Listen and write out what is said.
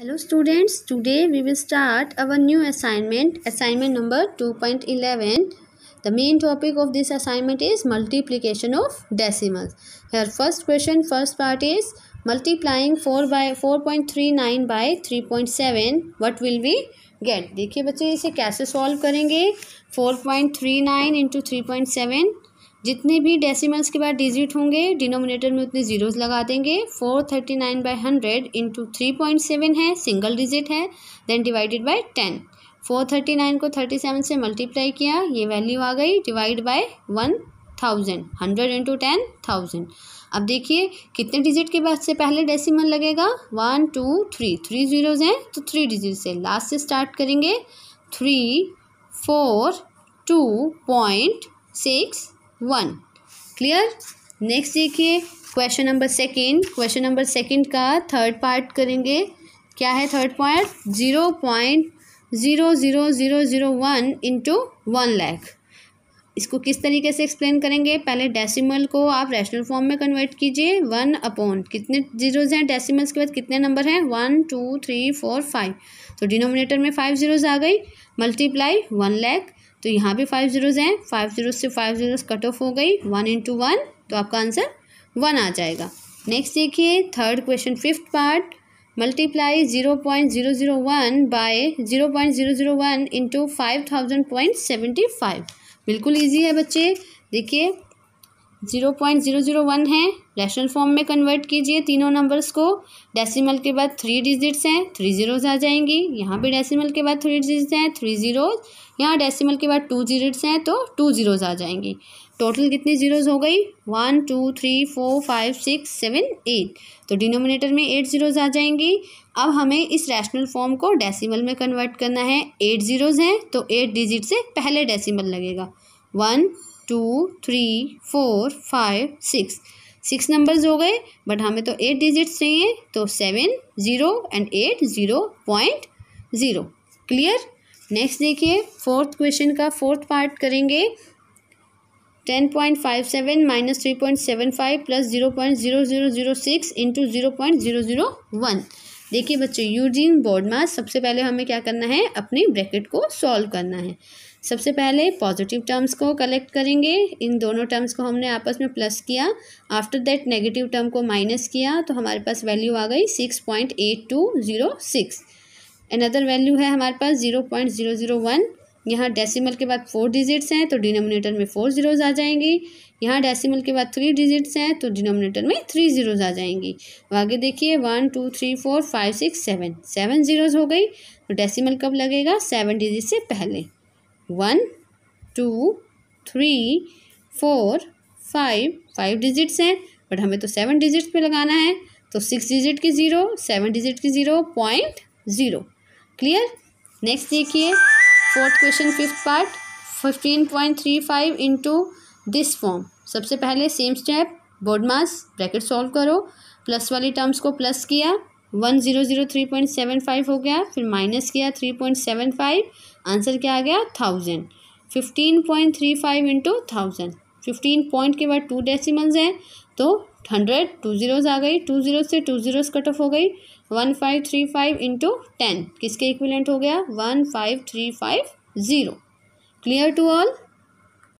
hello students today we will start our new assignment assignment number two point eleven the main topic of this assignment is multiplication of decimals here first question first part is multiplying four by four point three nine by three point seven what will we get देखिए बच्चे इसे कैसे solve करेंगे four point three nine into three point seven जितने भी decimals के बाद digit होंगे डिनोमिनेटर में उतने जीरोस लगा देंगे four thirty nine by hundred into three point seven है सिंगल डिजिट है then divided by ten four thirty nine को थर्टी सेवन से मल्टीप्लाई किया ये वैल्यू आ गई divide by one thousand hundred into ten thousand अब देखिए कितने डिजिट के बाद से पहले डेसिमल लगेगा one two three three zeros हैं तो थ्री डिजिट से लास्ट से स्टार्ट करेंगे three four two point six one clear next देखिए question number second question number second का थर्ड पार्ट करेंगे क्या है third point zero point zero zero zero zero one into one lakh इसको किस तरीके से एक्सप्लेन करेंगे पहले डेसिमल को आप रैशनल फॉर्म में कन्वर्ट कीजिए वन अपॉन कितने जीरोज़ हैं डेसिमल्स के बाद कितने नंबर हैं one two three four five तो डिनोमिनेटर में फाइव जीरोज़ आ गई मल्टीप्लाई वन लैख तो यहाँ भी फाइव ज़ीरोज़ हैं फाइव ज़ीरो से फाइव ज़ीरोज़ कट ऑफ हो गई वन इंटू वन तो आपका आंसर वन आ जाएगा नेक्स्ट देखिए third question fifth part multiply zero point zero zero one by zero point zero zero one into five thousand point seventy five बिल्कुल easy है बच्चे देखिए zero point zero zero one है rational form में convert कीजिए तीनों numbers को decimal के बाद थ्री डिजिट्स हैं थ्री ज़ीरोज़ आ जाएंगी यहाँ भी डेसिमल के बाद थ्री डिजिट्स हैं थ्री ज़ीरोज़ यहाँ डेसिमल के बाद टू जीरोट्स हैं तो टू ज़ीरोज़ आ जाएंगी टोटल कितनी ज़ीरोज़ हो गई one two three four five six seven eight तो डिनोमिनेटर में एट ज़ीरोज़ आ जाएंगी अब हमें इस रैशनल फॉर्म को डेसीमल में कन्वर्ट करना है एट ज़ीरोज़ हैं तो एट डिजिट से पहले डेसीमल लगेगा one two three four five six six numbers हो गए बट हमें तो एट डिजिट्स चाहिए तो seven zero and eight zero point zero clear next देखिए फोर्थ क्वेश्चन का फोर्थ पार्ट करेंगे ten point five seven minus three point seven five plus zero point zero zero zero six into zero point zero zero one देखिए बच्चों Eugene बोर्डमास सबसे पहले हमें क्या करना है अपनी ब्रैकेट को सॉल्व करना है सबसे पहले पॉजिटिव टर्म्स को कलेक्ट करेंगे इन दोनों टर्म्स को हमने आपस में प्लस किया आफ्टर दैट नेगेटिव टर्म को माइनस किया तो हमारे पास वैल्यू आ गई six point eight two zero six another value है हमारे पास zero point zero zero one यहाँ डेसिमल के बाद फोर डिजिट्स हैं तो डिनोमिनेटर में फोर जीरोज़ आ जाएंगी यहाँ डेसिमल के बाद थ्री डिजिट्स हैं तो डिनोमिनेटर में थ्री जीरोज़ आ जाएंगी आगे देखिए one two three four five six seven seven zeros हो गई तो डेसिमल कब लगेगा सेवन डिजिट से पहले one two three four five five digits हैं बट हमें तो सेवन डिजिट्स पे लगाना है तो सिक्स डिजिट की ज़ीरो सेवन डिजिट की zero point zero clear next देखिए fourth question fifth part fifteen point three five into this form सबसे पहले सेम स्टेप मास ब्रैकेट सॉल्व करो प्लस वाली टर्म्स को प्लस किया one zero zero three point seven five हो गया फिर माइनस किया three point seven five answer क्या आ गया thousand fifteen point three five into thousand fifteen point के बाद टू डेसिमल्स हैं तो हंड्रेड टू ज़ीरोज आ गई टू ज़ीरो से टू ज़ीरोज कट ऑफ हो गई one five three five into ten किसके इक्विलेंट हो गया one five three five zero clear to all